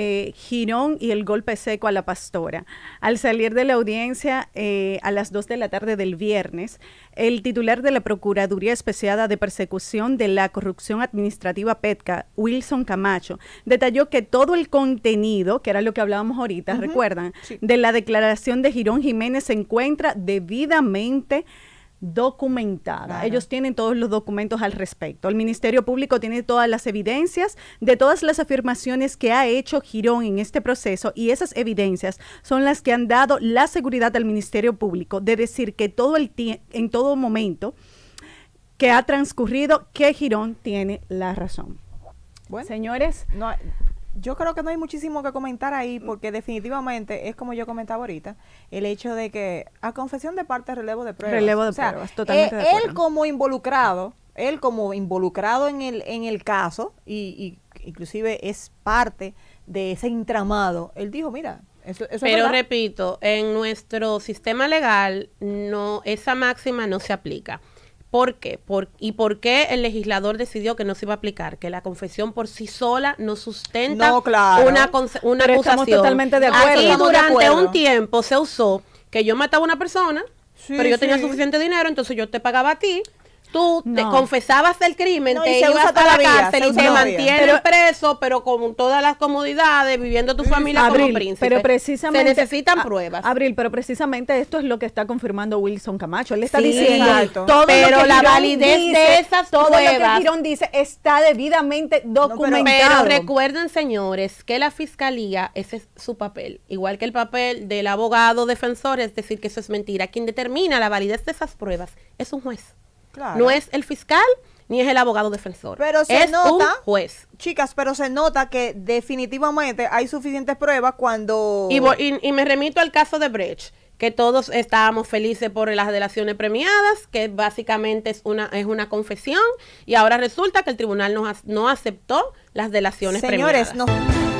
Eh, girón y el golpe seco a la pastora. Al salir de la audiencia eh, a las 2 de la tarde del viernes, el titular de la Procuraduría Especiada de Persecución de la Corrupción Administrativa PETCA, Wilson Camacho, detalló que todo el contenido, que era lo que hablábamos ahorita, recuerdan, de la declaración de Girón Jiménez se encuentra debidamente documentada. Ellos tienen todos los documentos al respecto. El Ministerio Público tiene todas las evidencias de todas las afirmaciones que ha hecho Girón en este proceso y esas evidencias son las que han dado la seguridad al Ministerio Público de decir que todo el en todo momento que ha transcurrido que Girón tiene la razón. señores, no, yo creo que no hay muchísimo que comentar ahí mm. porque definitivamente es como yo comentaba ahorita, el hecho de que a confesión de parte relevo de pruebas. Relevo de pruebas, eh, él como involucrado, él como involucrado en el, en el caso y, inclusive es parte de ese entramado, él dijo, mira, eso, eso Pero repito, en nuestro sistema legal no esa máxima no se aplica. ¿Por qué? Por, ¿Y por qué el legislador decidió que no se iba a aplicar? Que la confesión por sí sola no sustenta una, acusación. Estamos totalmente de acuerdo. Aquí durante un tiempo se usó que yo mataba a una persona, pero yo tenía suficiente dinero, entonces yo te pagaba a ti tú te confesabas el crimen, te ibas a la cárcel y te mantienes preso, pero con todas las comodidades, viviendo tu familia como príncipe. Pero precisamente, Se necesitan ah, pruebas. Abril, pero precisamente esto es lo que está confirmando Wilson Camacho. Él está diciendo todo pero lo que la validez de esas todo Lo que dice está debidamente documentado. pero, recuerden, señores, que la fiscalía, ese es su papel, igual que el papel del abogado defensor, es decir, que eso es mentira. Quien determina la validez de esas pruebas es un juez. No es el fiscal ni es el abogado defensor. Pero se es nota, un juez. Chicas, pero se nota que definitivamente hay suficientes pruebas cuando... Y, me remito al caso de Brecht que todos estábamos felices por las delaciones premiadas, que básicamente es una, es una confesión, y ahora resulta que el tribunal no, no aceptó las delaciones premiadas. Señores, no...